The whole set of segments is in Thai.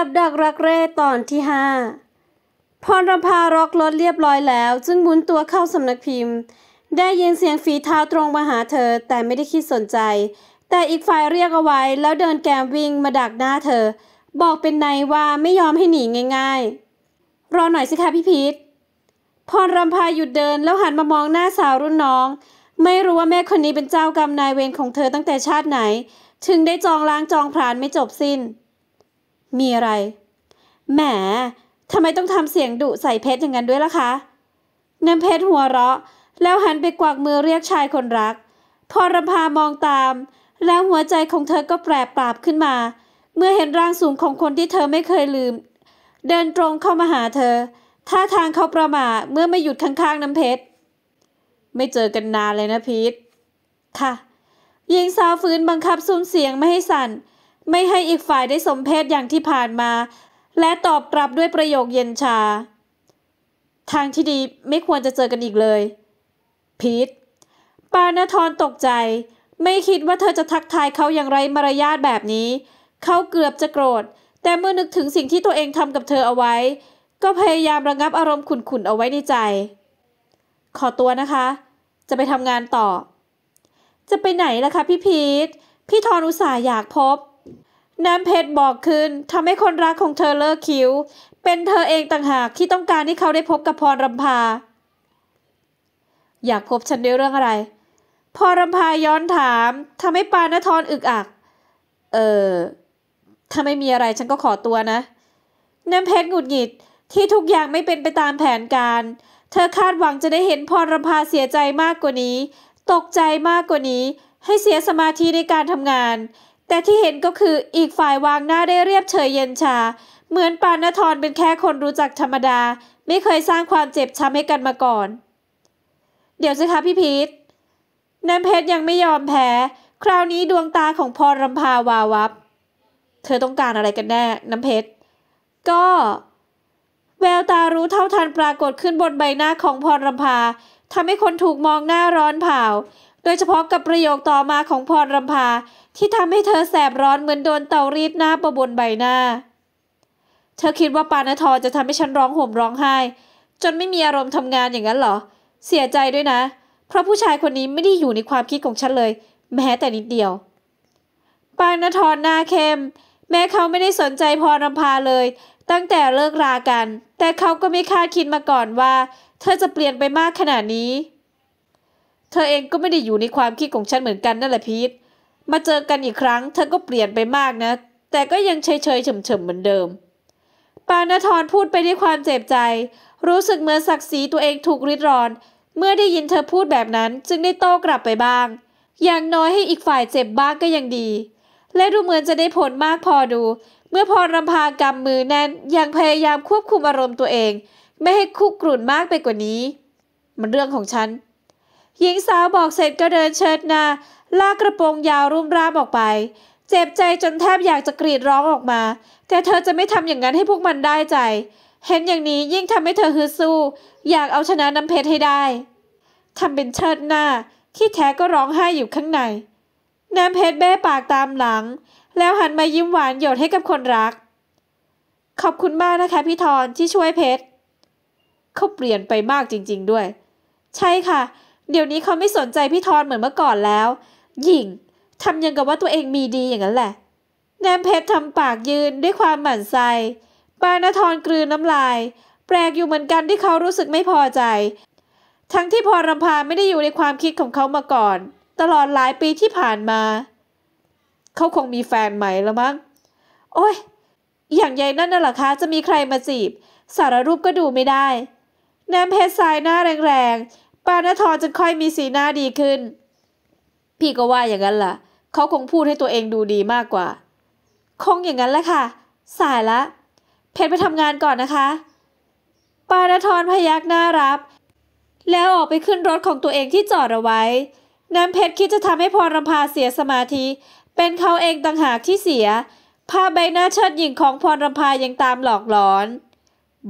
ับดักรักเร่ตอนที่ห้าพรรพาล็อกรถเรียบร้อยแล้ว จึงหมุนตัวเข้าสำนักพิมพ์ ได้ยินเสียงฝีเท้าตรงมาหาเธอ แต่ไม่ได้คิดสนใจ แต่อีกฝ่ายเรียกเอาไว้แล้วเดินแกมวิ่งมาดักหน้าเธอ บอกเป็นในว่าไม่ยอมให้หนีง่ายๆ รอหน่อยสิคะพี่พีทพรรำพาหยุดเดินแล้วหันมามองหน้าสาวรุ่นน้อง ไม่รู้ว่าแม่คนนี้เป็นเจ้ากรรมนายเวรของเธอตั้งแต่ชาติไหนถึงได้จองล้างจองผลาญไม่จบสิ้นมีอะไรแหมทำไมต้องทำเสียงดุใส่เพชรอย่างนั้นด้วยล่ะคะน้ำเพชรหัวเราะ แล้วหันไปกวักมือเรียกชายคนรัก พอรำพามองตาม แล้วหัวใจของเธอก็แปรปราบขึ้นมา เมื่อเห็นร่างสูงของคนที่เธอไม่เคยลืม เดินตรงเข้ามาหาเธอ ท่าทางเขาประหม่าเมื่อไม่หยุดข้างๆน้ำเพชรไม่เจอกันนานเลยนะพีทค่ะยิงสาวฟืนบังคับซุ้มเสียงไม่ให้สั่นไม่ให้อีกฝ่าย ได้สมเพศอย่างที่ผ่านมา และตอบกลับด้วยประโยคเย็นชา ทางที่ดีไม่ควรจะเจอกันอีกเลยพีทปานทรตกใจ ไม่คิดว่าเธอจะทักทายเขาอย่างไรมารยาทแบบนี้ เขาเกือบจะโกรธ แต่เมื่อนึกถึงสิ่งที่ตัวเองทำกับเธอเอาไว้ ก็พยายามระงับอารมณ์ขุ่นๆเอาไว้ในใจ ขอตัวนะคะ จะไปทำงานต่อจะไปไหนล่ะคะพี่พีทพี่ทอนอุตส่าห์อยากพบน้ำเพชรบอกคืนทำให้คนรักของ เธอเลิกคิ้วเป็นเธอเองต่างหากที่ต้องการให้เขาได้พบกับพรรำพาอยากพบฉันด้วยเรื่องอะไรพรรำพาย้อนถามทำให้ปานทรออึกอักเออถ้าไม่มีอะไรฉันก็ขอตัวนะน้ำเพชรหงุดหงิดที่ทุกอย่างไม่เป็นไปตามแผนการ เธอคาดหวังจะได้เห็นพรรำพาเสียใจมากกว่านี้ ตกใจมากกว่านี้ให้เสียสมาธิในการทำงานแต่ที่เห็นก็คืออีกฝ่ายวางหน้าได้เรียบเฉยเย็นชา เหมือนปานทรเป็นแค่คนรู้จักธรรมดาไม่เคยสร้างความเจ็บช้ำให้กันมาก่อน เดี๋ยวสิคะพี่พีทน้ำเพชรยังไม่ยอมแพ้ คราวนี้ดวงตาของพรรำพาวาวับ เธอต้องการอะไรกันแน่น้ำเพชร ก็ แววตารู้เท่าทันปรากฏขึ้นบนใบหน้าของพรรำพาทำให้คนถูกมองหน้าร้อนเผาโดยเฉพาะกับประโยคต่อมาของพรรำพาที่ทำให้เธอแสบร้อนเหมือนโดนเตารีดหน้าประบนใบหน้า เธอคิดว่าปานทอจะทำให้ฉันร้องห่มร้องไห้ จนไม่มีอารมณ์ทำงานอย่างนั้นเหรอ เสียใจด้วยนะ เพราะผู้ชายคนนี้ไม่ได้อยู่ในความคิดของฉันเลย แม้แต่นิดเดียว ปานทรหน้าเข้มแม้เขาไม่ได้สนใจพอรำพาเลย ตั้งแต่เลิกรากัน แต่เขาก็ไม่คาดคิดมาก่อนว่า เธอจะเปลี่ยนไปมากขนาดนี้ เธอเองก็ไม่ได้อยู่ในความคิดของฉันเหมือนกันนั่นแหละพีทมาเจอกันอีกครั้งเธอ ก็เปลี่ยนไปมากนะ แต่ก็ยังเฉยเฉยเฉมเฉมเหมือนเดิม ปานทรพูดไปด้วยความเจ็บใจ รู้สึกเหมือนศักดิ์ศรีตัวเองถูกริดรอนเมื่อได้ยินเธอพูดแบบนั้นจึงได้โต้กลับไปบ้าง อย่างน้อยให้อีกฝ่ายเจ็บบ้างก็ยังดี และดูเหมือนจะได้ผลมากพอดู เมื่อพรรำพากำมือแน่นยังพยายามควบคุมอารมณ์ตัวเอง ไม่ให้คุกกรุ่นมากไปกว่านี้มันเรื่องของฉัน หญิงสาวบอกเสร็จก็เดินเชิดหน้าลากกระโปรงยาวรุ่มร่ามออกไป เจ็บใจจนแทบอยากจะกรีดร้องออกมา แต่เธอจะไม่ทำอย่างนั้นให้พวกมันได้ใจ เห็นอย่างนี้ยิ่งทำให้เธอฮึดสู้ อยากเอาชนะน้ำเพชรให้ได้ทำเป็นเชิดหน้าที่แท้ก็ร้องไห้อยู่ข้างใน น้ำเพชรแบ้ปากตามหลัง แล้วหันมายิ้มหวานหยดให้กับคนรัก ขอบคุณมากนะคะพี่ทอนที่ช่วยเพชรเขาเปลี่ยนไปมากจริง ๆด้วย ใช่ค่ะ เดี๋ยวนี้เขาไม่สนใจพี่ทอนเหมือนเมื่อก่อนแล้วหยิงทำยังกับว่าตัวเองมีดีอย่างนั้นแหละ แนมเพชรทำปากยืนด้วยความหมั่นไส้ปานทรกลืนน้ำลาย แปลกอยู่เหมือนกันที่เขารู้สึกไม่พอใจ ทั้งที่พรรำพาไม่ได้อยู่ในความคิดของเขามาก่อน ตลอดหลายปีที่ผ่านมา เขาคงมีแฟนใหม่แล้วมั้งโอ้ยอย่างใหญ่นั่นน่ะหรอคะจะมีใครมาจีบ สารรูปก็ดูไม่ได้แนมเพชรสายหน้าแรงๆปานทรจะค่อยมีสีหน้าดีขึ้นพี่ก็ว่าอย่างนั้นล่ะ เขาคงพูดให้ตัวเองดูดีมากกว่า คงอย่างนั้นแหละค่ะ สายละ เพชรไปทำงานก่อนนะคะ ปานทรพยักหน้ารับ แล้วออกไปขึ้นรถของตัวเองที่จอดเอาไว้น้ำเพชรคิดจะทำให้พรรำพาเสียสมาธิ เป็นเขาเองต่างหากที่เสีย ภาพใบหน้าเชิดหญิงของพรรำพายังตามหลอกหลอน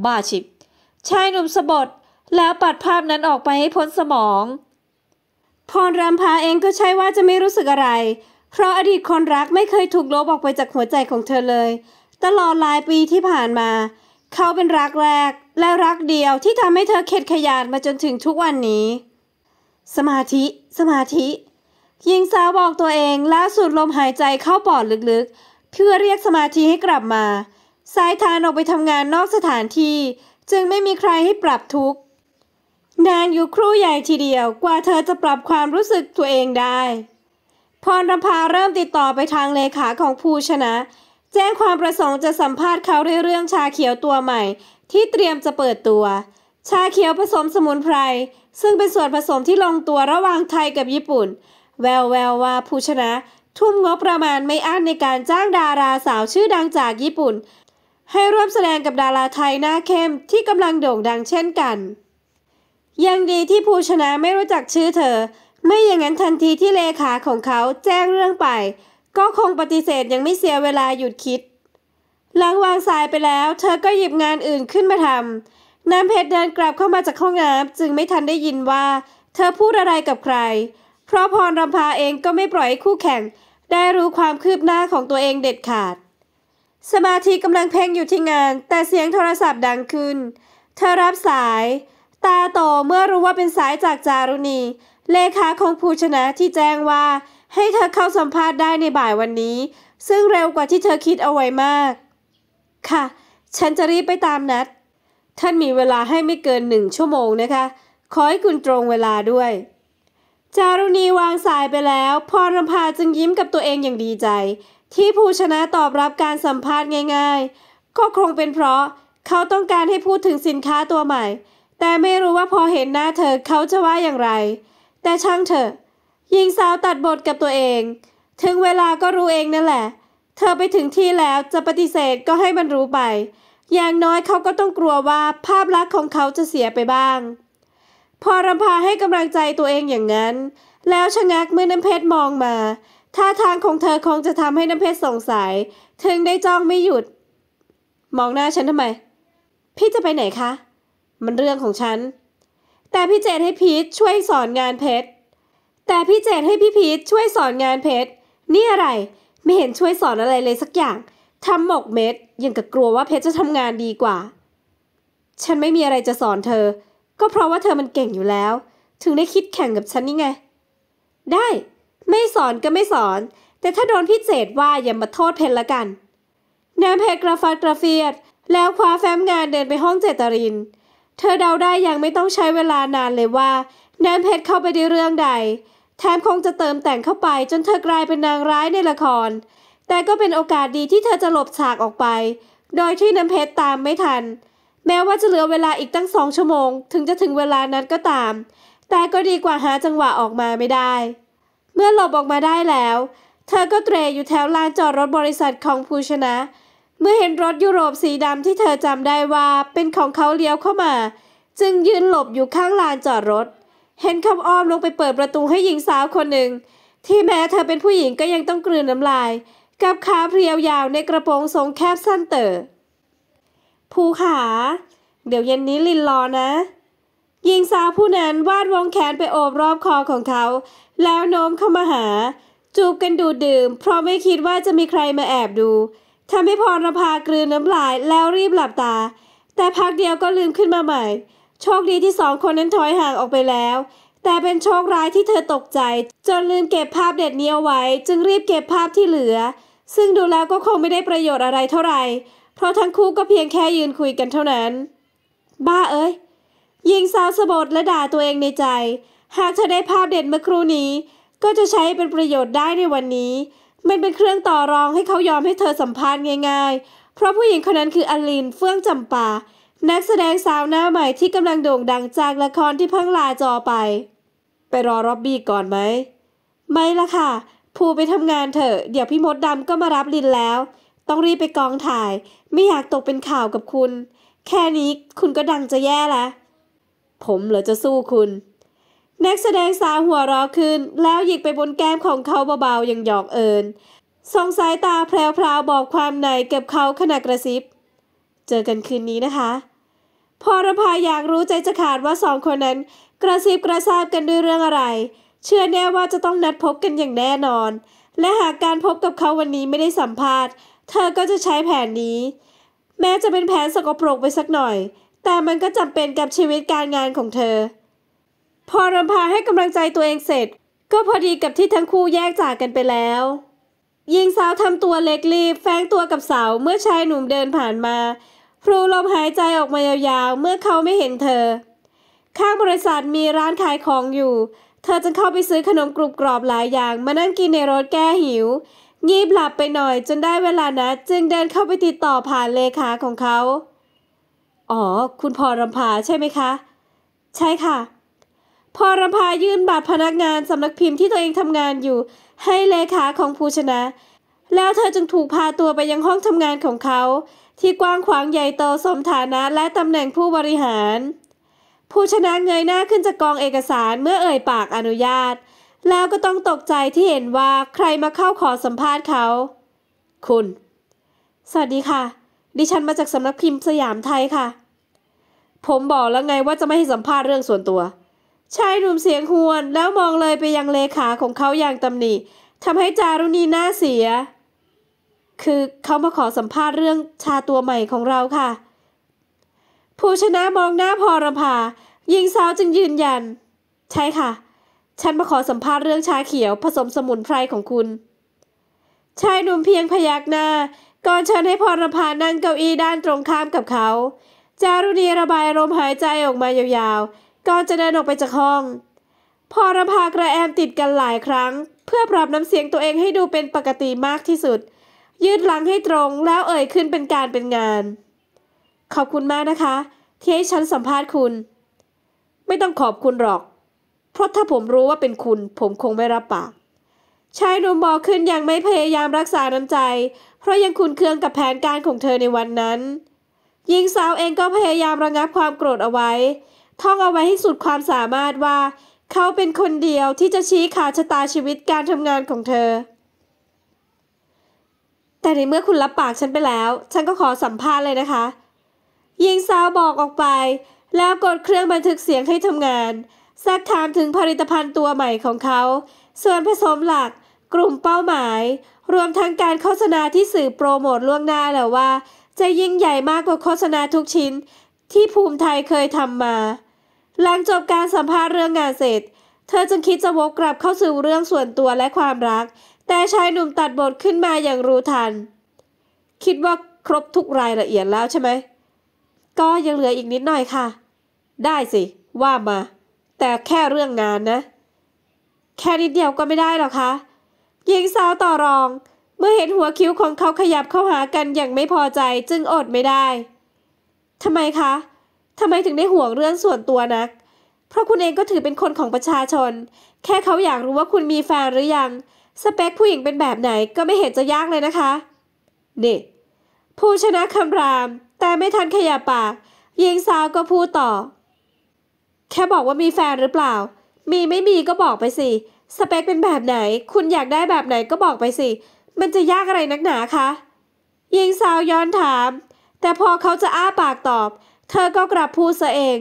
บ้าชิบชายหนุ่มสะบด แล้วปัดภาพนั้นออกไปให้พ้นสมองพรรำพาเองก็ใช่ว่าจะไม่รู้สึกอะไร เพราะอดีตคนรักไม่เคยถูกลบออกไปจากหัวใจของเธอเลย ตลอดหลายปีที่ผ่านมา เขาเป็นรักแรกและรักเดียวที่ทำให้เธอเข็ดขยาดมาจนถึงทุกวันนี้ สมาธิ สมาธิยิงสาวบอกตัวเองล่าสุดลมหายใจเข้าปอดลึกๆ เพื่อเรียกสมาธิให้กลับมา สายทานออกไปทำงานนอกสถานที่จึงไม่มีใครให้ปรับทุกข์นานอยู่ครู่ใหญ่ทีเดียวกว่าเธอจะปรับความรู้สึกตัวเองได้ พรรพาเริ่มติดต่อไปทางเลขาของภูชนะ แจ้งความประสงค์จะสัมภาษณ์เขาเรื่องชาเขียวตัวใหม่ ที่เตรียมจะเปิดตัว ชาเขียวผสมสมุนไพรซึ่งเป็นส่วนผสมที่ลงตัวระหว่างไทยกับญี่ปุ่น แววแววว่าผู้ชนะ ทุ่มงบประมาณไม่อั้นในการจ้างดาราสาวชื่อดังจากญี่ปุ่น ให้ร่วมแสดงกับดาราไทยหน้าเข้มที่กำลังโด่งดังเช่นกันยังดีที่ผู้ชนะไม่รู้จักชื่อเธอ ไม่อย่างนั้นทันทีที่เลขาของเขาแจ้งเรื่องไป ก็คงปฏิเสธยังไม่เสียเวลาหยุดคิด หลังวางสายไปแล้ว เธอก็หยิบงานอื่นขึ้นมาทำน้ำเพชรเดินกลับเข้ามาจากห้องน้ำจึงไม่ทันได้ยินว่า เธอพูดอะไรกับใคร เพราะพรรำพาเองก็ไม่ปล่อยให้คู่แข่ง ได้รู้ความคืบหน้าของตัวเองเด็ดขาด สมาธิกำลังเพ่งอยู่ที่งานแต่เสียงโทรศัพท์ดังขึ้น เธอรับสายตาโตเมื่อรู้ว่าเป็นสายจากจารุณี เลขาของภูชนะที่แจ้งว่าให้เธอเข้าสัมภาษณ์ได้ในบ่ายวันนี้ ซึ่งเร็วกว่าที่เธอคิดเอาไว้มาก ค่ะ ฉันจะรีบไปตามนัด ท่านมีเวลาให้ไม่เกินหนึ่งชั่วโมงนะคะ ขอให้คุณตรงเวลาด้วย จารุณีวางสายไปแล้ว พรรำพาจึงยิ้มกับตัวเองอย่างดีใจ ที่ภูชนะตอบรับการสัมภาษณ์ง่าย ๆ ก็คงเป็นเพราะเขาต้องการให้พูดถึงสินค้าตัวใหม่แต่ไม่รู้ว่าพอเห็นหน้าเธอเขาจะว่าอย่างไร แต่ช่างเถอะิงสาวตัดบทกับตัวเอง ถึงเวลาก็รู้เองนั่นแหละ เธอไปถึงที่แล้วจะปฏิเสธก็ให้มันรู้ไป อย่างน้อยเขาก็ต้องกลัวว่าภาพลักษณ์ของเขาจะเสียไปบ้าง พอรำพาให้กำลังใจตัวเองอย่างนั้น แล้วชะงักเมื่อน้ำเพชรมองมาท่าทางของเธอคงจะทำให้น้ำเพชรสงสัยถึงได้จ้องไม่หยุด มองหน้าฉันทำไม พี่จะไปไหนคะมันเรื่องของฉัน แต่พี่เจตให้พีทช่วยสอนงานเพชร แต่พี่เจตให้พี่พีทช่วยสอนงานเพชร นี่อะไร ไม่เห็นช่วยสอนอะไรเลยสักอย่าง ทำหมกเม็ดยังกับกลัวว่าเพชรจะทำงานดีกว่า ฉันไม่มีอะไรจะสอนเธอ ก็เพราะว่าเธอมันเก่งอยู่แล้ว ถึงได้คิดแข่งกับฉันนี่ไง ได้ ไม่สอนก็ไม่สอน แต่ถ้าโดนพี่เจดว่าอย่ามาโทษเพชรละกัน แนาเพชรกระฟัดกระเฟียด แล้วคว้าแฟ้มงานเดินไปห้องเจตรินเธอเดาได้อย่างไม่ต้องใช้เวลานานเลยว่าน้ำเพชรเข้าไปในเรื่องใดแถมคงจะเติมแต่งเข้าไปจนเธอกลายเป็นนางร้ายในละคร แต่ก็เป็นโอกาสดีที่เธอจะหลบฉากออกไป โดยที่น้ำเพชรตามไม่ทัน แม้ว่าจะเหลือเวลาอีกตั้งสองชั่วโมงถึงจะถึงเวลานั้นก็ตาม แต่ก็ดีกว่าหาจังหวะออกมาไม่ได้ เมื่อหลบออกมาได้แล้ว เธอก็เตรอยู่แถวลานจอดรถบริษัทของภูชนะเมื่อเห็นรถยุโรปสีดำที่เธอจำได้ว่าเป็นของเขาเลี้ยวเข้ามา จึงยืนหลบอยู่ข้างลานจอดรถ เห็นคำอ้อมลงไปเปิดประตูให้หญิงสาวคนหนึ่งที่แม้เธอเป็นผู้หญิงก็ยังต้องกลืนน้ำลาย กับขาเพรียวยาวในกระโปรงทรงแคบสั้นเต๋อผู้ขาเดี๋ยวเย็นนี้ลินรอนะ หญิงสาวผู้นั้นวาดวงแขนไปโอบรอบคอของเขา แล้วโน้มเข้ามาหา จูบกันดูดื่มเพราะไม่คิดว่าจะมีใครมาแอบดูทำให้พรภากลืนน้ำลายแล้วรีบหลับตา แต่พักเดียวก็ลืมขึ้นมาใหม่ โชคดีที่สองคนนั้นถอยห่างออกไปแล้ว แต่เป็นโชคร้ายที่เธอตกใจ จนลืมเก็บภาพเด็ดนี้เอาไว้จึงรีบเก็บภาพที่เหลือ ซึ่งดูแล้วก็คงไม่ได้ประโยชน์อะไรเท่าไหร่ เพราะทั้งคู่ก็เพียงแค่ยืนคุยกันเท่านั้น บ้าเอ้ยยิงสาวสบดและด่าตัวเองในใจ หากเธอได้ภาพเด็ดเมื่อครู่นี้ ก็จะใช้เป็นประโยชน์ได้ในวันนี้มันเป็นเครื่องต่อรองให้เขายอมให้เธอสัมภาษณ์ง่ายๆ เพราะผู้หญิงคนนั้นคืออลินเฟื่องจำปา นักแสดงสาวหน้าใหม่ที่กำลังโด่งดังจากละครที่เพิ่งลาจอไป ไปรอร็อบบี้ก่อนไหมไม่ละค่ะภูไปทำงานเถอะเดี๋ยวพี่มดดำก็มารับลินแล้ว ต้องรีบไปกองถ่าย ไม่อยากตกเป็นข่าวกับคุณ แค่นี้คุณก็ดังจะแย่ละผมเหรอจะสู้คุณนักแสดงสาวหัวเราะขึ้น แล้วหยิกไปบนแก้มของเขาเบาๆอย่างหยอกเอิญส่องสายตาแพรวๆบอกความในเก็บเขาขณะกระซิบ เจอกันคืนนี้นะคะ พอรพาอยากรู้ใจจะขาดว่าสองคนนั้น กระซิบกระซาบกันด้วยเรื่องอะไร เชื่อแน่ว่าจะต้องนัดพบกันอย่างแน่นอน และหากการพบกับเขาวันนี้ไม่ได้สัมภาษณ์เธอก็จะใช้แผนนี้ แม้จะเป็นแผนสกปรกไปสักหน่อย แต่มันก็จำเป็นกับชีวิตการงานของเธอพอรำพาให้กำลังใจตัวเองเสร็จ ก็พอดีกับที่ทั้งคู่แยกจากกันไปแล้วหญิงสาวทำตัวเล็กรีบแฝงตัวกับเสาเมื่อชายหนุ่มเดินผ่านมาพลูลมหายใจออกมายาวๆเมื่อเขาไม่เห็นเธอ ข้างบริษัทมีร้านขายของอยู่ เธอจึงเข้าไปซื้อขนมกรุบกรอบหลายอย่าง มานั่งกินในรถแก้หิว งีบหลับไปหน่อยจนได้เวลานะจึงเดินเข้าไปติดต่อผ่านเลขาของเขาอ๋อคุณพอรำพาใช่ไหมคะ ใช่ค่ะพอรำพายื่นบัตรพนักงานสำนักพิมพ์ที่ตัวเองทำงานอยู่ ให้เลขาของภูชนะ แล้วเธอจึงถูกพาตัวไปยังห้องทำงานของเขา ที่กว้างขวางใหญ่โตสมฐานะและตำแหน่งผู้บริหาร ผู้ชนะเงยหน้าขึ้นจากกองเอกสารเมื่อเอ่ยปากอนุญาต แล้วก็ต้องตกใจที่เห็นว่าใครมาเข้าขอสัมภาษณ์เขา คุณ สวัสดีค่ะ ดิฉันมาจากสำนักพิมพ์สยามไทยค่ะ ผมบอกแล้วไงว่าจะไม่ให้สัมภาษณ์เรื่องส่วนตัวชายหนุ่มเสียงหวนแล้วมองเลยไปยังเลขาของเขาอย่างตำหนิทำให้จารุณีหน้าเสีย คือเขามาขอสัมภาษณ์เรื่องชาตัวใหม่ของเราค่ะผู้ชนะมองหน้าพรภายิงสาวจึงยืนยัน ใช่ค่ะ ฉันมาขอสัมภาษณ์เรื่องชาเขียวผสมสมุนไพรของคุณชายหนุ่มเพียงพยักหน้า ก่อนเชิญให้พรภานั่งเก้าอี้ด้านตรงข้ามกับเขา จารุณีระบายลมหายใจออกมายาวๆก่อนจะเดินออกไปจากห้อง พอรพากระแอมติดกันหลายครั้ง เพื่อปรับน้ำเสียงตัวเองให้ดูเป็นปกติมากที่สุด ยืดหลังให้ตรงแล้วเอ่ยขึ้นเป็นการเป็นงาน ขอบคุณมากนะคะ ที่ให้ฉันสัมภาษณ์คุณ ไม่ต้องขอบคุณหรอก เพราะถ้าผมรู้ว่าเป็นคุณ ผมคงไม่รับปากชายหนุ่มบอกขึ้นอย่างไม่พยายามรักษาน้ำใจ เพราะยังคุนเคืองกับแผนการของเธอในวันนั้นหญิงสาวเองก็พยายามระงับความโกรธเอาไว้ท่องเอาไว้ให้สุดความสามารถว่า เขาเป็นคนเดียวที่จะชี้ขาดชะตาชีวิตการทำงานของเธอ แต่ในเมื่อคุณรับปากฉันไปแล้ว ฉันก็ขอสัมภาษณ์เลยนะคะ ยิงสาวบอกออกไป แล้วกดเครื่องบันทึกเสียงให้ทำงาน ซักถามถึงผลิตภัณฑ์ตัวใหม่ของเขา ส่วนผสมหลัก กลุ่มเป้าหมาย รวมทั้งการโฆษณาที่สื่อโปรโมทล่วงหน้าแล้วว่า จะยิ่งใหญ่มากกว่าโฆษณาทุกชิ้น ที่ภูมิไทยเคยทำมาหลังจบการสัมภาษณ์เรื่องงานเสร็จ เธอจึงคิดจะวกกลับเข้าสู่เรื่องส่วนตัวและความรัก แต่ชายหนุ่มตัดบทขึ้นมาอย่างรู้ทัน คิดว่าครบทุกรายละเอียดแล้วใช่ไหมก็ยังเหลืออีกนิดหน่อยค่ะ ได้สิ ว่ามา แต่แค่เรื่องงานนะ แค่นิดเดียวก็ไม่ได้หรอกคะหญิงสาวต่อรอง เมื่อเห็นหัวคิ้วของเขาขยับเข้าหากันอย่างไม่พอใจจึงอดไม่ได้ทำไมคะทำไมถึงได้ห่วงเรื่องส่วนตัวนัก เพราะคุณเองก็ถือเป็นคนของประชาชน แค่เขาอยากรู้ว่าคุณมีแฟนหรือยัง สเปคผู้หญิงเป็นแบบไหนก็ไม่เห็นจะยากเลยนะคะ นี่ ผู้ชนะคำราม แต่ไม่ทันขยับปากยิงสาวก็พูดต่อ แค่บอกว่ามีแฟนหรือเปล่า มีไม่มีก็บอกไปสิ สเปคเป็นแบบไหน คุณอยากได้แบบไหนก็บอกไปสิ มันจะยากอะไรนักหนาคะยิงสาวย้อนถาม แต่พอเขาจะอ้าปากตอบเธอก็กลับพูดซะเอง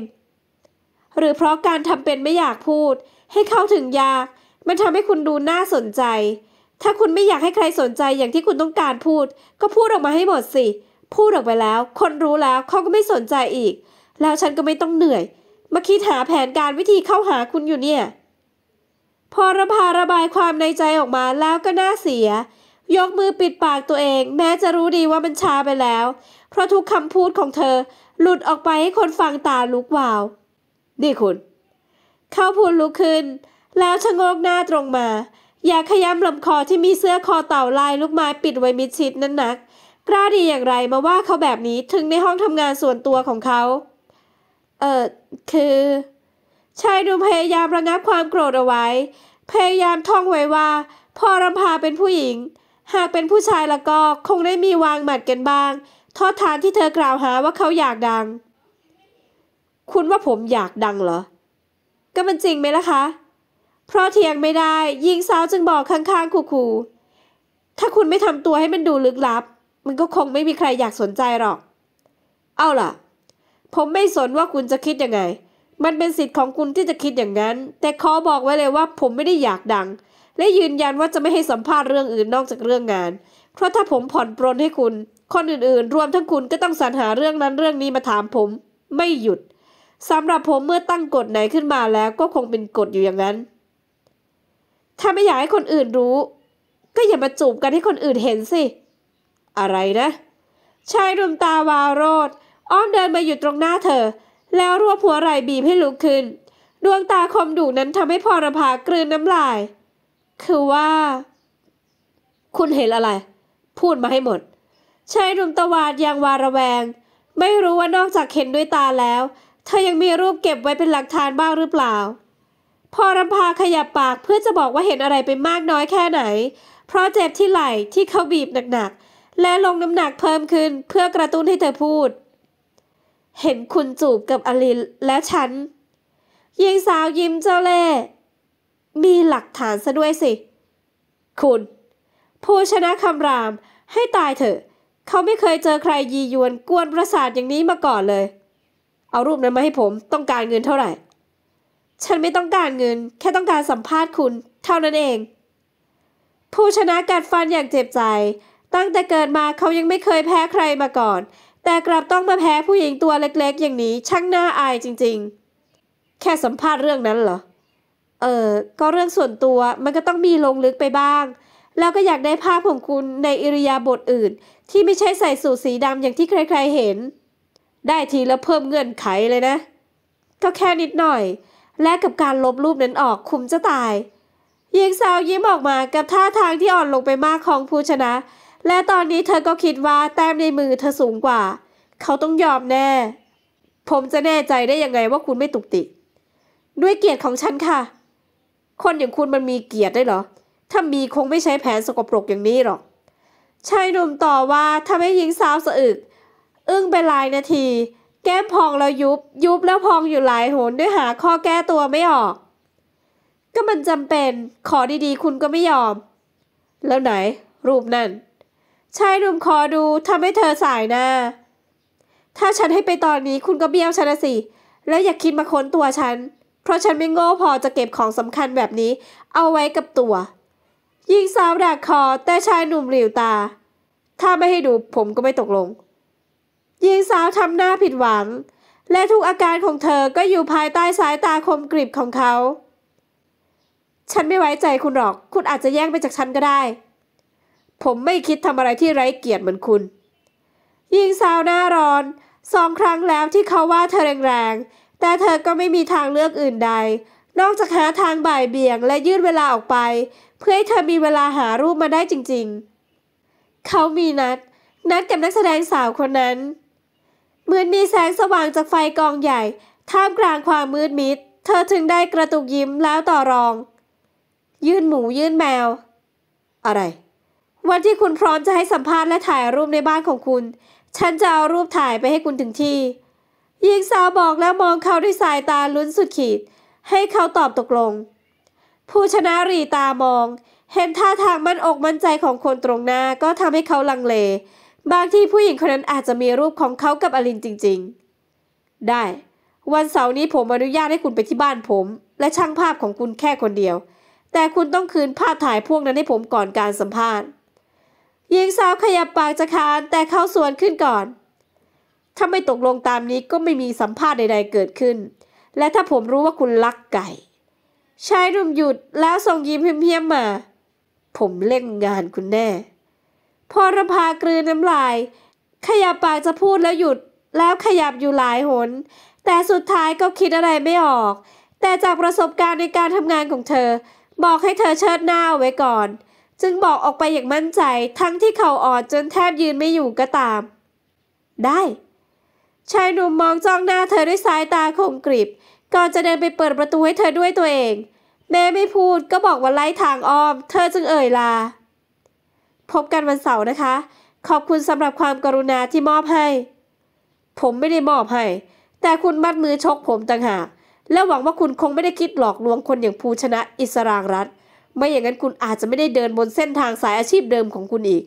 หรือเพราะการทำเป็นไม่อยากพูด ให้เข้าถึงยาก มันทำให้คุณดูน่าสนใจ ถ้าคุณไม่อยากให้ใครสนใจอย่างที่คุณต้องการพูด ก็พูดออกมาให้หมดสิ พูดออกไปแล้ว คนรู้แล้วเขาก็ไม่สนใจอีก แล้วฉันก็ไม่ต้องเหนื่อย มาคิดหาแผนการวิธีเข้าหาคุณอยู่เนี่ย พอระพาระบายความในใจออกมาแล้วก็น่าเสีย ยกมือปิดปากตัวเอง แม้จะรู้ดีว่ามันช้าไปแล้ว เพราะทุกคำพูดของเธอหลุดออกไปให้คนฟังตาลุกวาว นี่คุณ เขาพูดลุกขึ้น แล้วชะงกหน้าตรงมา อย่าขย้ำลำคอที่มีเสื้อคอเต่าลายลูกไม้ปิดไว้มิดชิดนั่นนัก กล้าดีอย่างไรมาว่าเขาแบบนี้ถึงในห้องทำงานส่วนตัวของเขา เออคือ ชายดูพยายามระงับความโกรธเอาไว้ พยายามท่องไว้ว่า พ่อรำพาเป็นผู้หญิง หากเป็นผู้ชายละก็คงได้มีวางหมัดกันบ้างโทษทานที่เธอกล่าวหาว่าเขาอยากดัง คุณว่าผมอยากดังเหรอ ก็มันจริงไหมล่ะคะ เพราะเทียงไม่ได้ยิงสาวจึงบอกข้างๆคู่ๆถ้าคุณไม่ทำตัวให้มันดูลึกลับ มันก็คงไม่มีใครอยากสนใจหรอก เอาล่ะ ผมไม่สนว่าคุณจะคิดยังไง มันเป็นสิทธิ์ของคุณที่จะคิดอย่างนั้น แต่ขอบอกไว้เลยว่า ผมไม่ได้อยากดัง และยืนยันว่าจะไม่ให้สัมภาษณ์เรื่องอื่นนอกจากเรื่องงาน เพราะถ้าผมผ่อนปรนให้คุณคนอื่นๆรวมทั้งคุณก็ต้องสรรหาเรื่องนั้นเรื่องนี้มาถามผม ไม่หยุดสำหรับผมเมื่อตั้งกฎไหนขึ้นมาแล้วก็คงเป็นกฎอยู่อย่างนั้น ถ้าไม่อยากให้คนอื่นรู้ ก็อย่ามาจูบกันให้คนอื่นเห็นสิ อะไรนะชายดวงตาวาวโรดอ้อมเดินมาหยุดตรงหน้าเธอ แล้วรวบหัวไหล่บีบให้ลุกขึ้นดวงตาคมดุนั้นทำให้พรภากลืนน้ำลายคือว่า คุณเห็นอะไร พูดมาให้หมดชายหนุ่มตวาดอย่างวาระแวง ไม่รู้ว่านอกจากเห็นด้วยตาแล้ว เธอยังมีรูปเก็บไว้เป็นหลักฐานบ้างหรือเปล่า พอรำพาขยับปากเพื่อจะบอกว่าเห็นอะไรไปมากน้อยแค่ไหน เพราะเจ็บที่ไหล่ที่เขาบีบหนักๆ และลงน้ำหนักเพิ่มขึ้นเพื่อกระตุ้นให้เธอพูด เห็นคุณจูบกับอลินและฉันยิงสาวยิ้มเจ้าเล่มีหลักฐานซะด้วยสิคุณผู้ชนะคำรามให้ตายเถอะเขาไม่เคยเจอใครยียวนกวนประสาทอย่างนี้มาก่อนเลย เอารูปนั้นมาให้ผมต้องการเงินเท่าไหร่ ฉันไม่ต้องการเงิน แค่ต้องการสัมภาษณ์คุณเท่านั้นเอง ผู้ชนะการฟันอย่างเจ็บใจ ตั้งแต่เกิดมาเขายังไม่เคยแพ้ใครมาก่อน แต่กลับต้องมาแพ้ผู้หญิงตัวเล็ก ๆ อย่างนี้ช่างน่าอายจริง ๆ แค่สัมภาษณ์เรื่องนั้นเหรอ เออก็เรื่องส่วนตัวมันก็ต้องมีลงลึกไปบ้างแล้วก็อยากได้ภาพของคุณในอิริยาบถอื่น ที่ไม่ใช่ใส่สูทสีดำอย่างที่ใครๆ เห็น ได้ทีแล้วเพิ่มเงื่อนไขเลยนะก็แค่นิดหน่อย และกับการลบรูปนั้นออกคุ้มจะตายหญิงสาวยิ้มออกมากับท่าทางที่อ่อนลงไปมากของผู้ชนะ และตอนนี้เธอก็คิดว่าแต้มในมือเธอสูงกว่า เขาต้องยอมแน่ ผมจะแน่ใจได้ยังไงว่าคุณไม่ตุกติ ด้วยเกียรติของฉันค่ะ คนอย่างคุณมันมีเกียรติได้เหรอถ้ามีคงไม่ใช้แผนสกปรกอย่างนี้หรอก ชายหนุ่มต่อว่าทาให้หญิงสาวสะอึกอึ้งไปหลายนาที แก้มพองแล้วยุบ ยุบแล้วพองอยู่หลายหนด้วยหาข้อแก้ตัวไม่ออก ก็มันจำเป็นขอดี ๆ คุณก็ไม่ยอม แล้วไหน รูปนั่นชายหนุ่มขอดูทาให้เธอสายหน้าถ้าฉันให้ไปตอนนี้คุณก็เบี้ยวฉันสิ แล้วอย่าคิดมาค้นตัวฉัน เพราะฉันไม่โง่พอจะเก็บของสำคัญแบบนี้ เอาไว้กับตัวหญิงสาวดักคอแต่ชายหนุ่มหลิวตา ถ้าไม่ให้ดูผมก็ไม่ตกลงหญิงสาวทำหน้าผิดหวัง และทุกอาการของเธอก็อยู่ภายใต้สายตาคมกริบของเขา ฉันไม่ไว้ใจคุณหรอก คุณอาจจะแย่งไปจากฉันก็ได้ ผมไม่คิดทำอะไรที่ไร้เกียรติเหมือนคุณหญิงสาวหน้าร้อนสองครั้งแล้วที่เขาว่าเธอแรงๆแต่เธอก็ไม่มีทางเลือกอื่นใดนอกจากหาทางบ่ายเบี่ยงและยืดเวลาออกไป เพื่อให้เธอมีเวลาหารูปมาได้จริง ๆ เขามีนัดนัดกับนักแสดงสาวคนนั้นเหมือนมีแสงสว่างจากไฟกองใหญ่ ท่ามกลางความมืดมิดเธอถึงได้กระตุกยิ้มแล้วต่อรอง ยื่นหมูยื่นแมว อะไร วันที่คุณพร้อมจะให้สัมภาษณ์และถ่ายรูปในบ้านของคุณ ฉันจะเอารูปถ่ายไปให้คุณถึงที่หญิงสาวบอกแล้วมองเขาด้วยสายตาลุ้นสุดขีดให้เขาตอบตกลง ผู้ชนะรีตามอง เห็นท่าทางมั่นอกมั่นใจของคนตรงหน้าก็ทำให้เขาลังเล บางที่ผู้หญิงคนนั้นอาจจะมีรูปของเขากับอลินจริงๆ ได้ วันเสาร์นี้ผมอนุญาตให้คุณไปที่บ้านผม และช่างภาพของคุณแค่คนเดียว แต่คุณต้องคืนภาพถ่ายพวกนั้นให้ผมก่อนการสัมภาษณ์หญิงสาวขยับปากจะคานแต่เข้าสวนขึ้นก่อนถ้าไม่ตกลงตามนี้ก็ไม่มีสัมภาษณ์ใด ๆ เกิดขึ้นและถ้าผมรู้ว่าคุณลักไก่ชายหนุ่มหยุดแล้วส่งยิ้มเพี้ยมมา ผมเล่นงานคุณแน่พอรพากลืนน้ำลาย ขยับปากจะพูดแล้วหยุดแล้วขยับอยู่หลายหนแต่สุดท้ายก็คิดอะไรไม่ออก แต่จากประสบการณ์ในการทำงานของเธอ บอกให้เธอเชิดหน้าไว้ก่อน จึงบอกออกไปอย่างมั่นใจ ทั้งที่เขาอ่อนจนแทบยืนไม่อยู่ก็ตามได้ชายหนุ่มมองจ้องหน้าเธอด้วยสายตาคมกริบ ก่อนจะเดินไปเปิดประตูให้เธอด้วยตัวเอง แม่ไม่พูดก็บอกว่าไล่ทางอ้อม เธอจึงเอ่ยลา พบกันวันเสาร์นะคะ ขอบคุณสำหรับความกรุณาที่มอบให้ ผมไม่ได้มอบให้ แต่คุณมัดมือชกผมต่างหากและหวังว่าคุณคงไม่ได้คิดหลอกลวงคนอย่างภูชนะอิสรางรัฐไม่อย่างนั้นคุณอาจจะไม่ได้เดินบนเส้นทางสายอาชีพเดิมของคุณอีก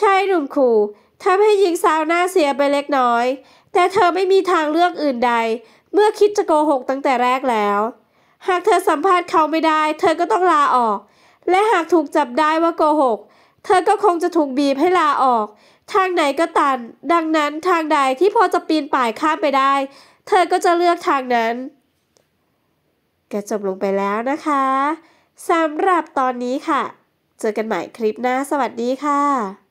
ชายหนุ่มขู่ทำให้หญิงสาวหน้าเสียไปเล็กน้อยแต่เธอไม่มีทางเลือกอื่นใด เมื่อคิดจะโกหกตั้งแต่แรกแล้ว หากเธอสัมภาษณ์เขาไม่ได้ เธอก็ต้องลาออก และหากถูกจับได้ว่าโกหก เธอก็คงจะถูกบีบให้ลาออก ทางไหนก็ตันดังนั้นทางใดที่พอจะปีนป่ายข้ามไปได้ เธอก็จะเลือกทางนั้นก็จบลงไปแล้วนะคะสำหรับตอนนี้ค่ะ เจอกันใหม่คลิปหน้า สวัสดีค่ะ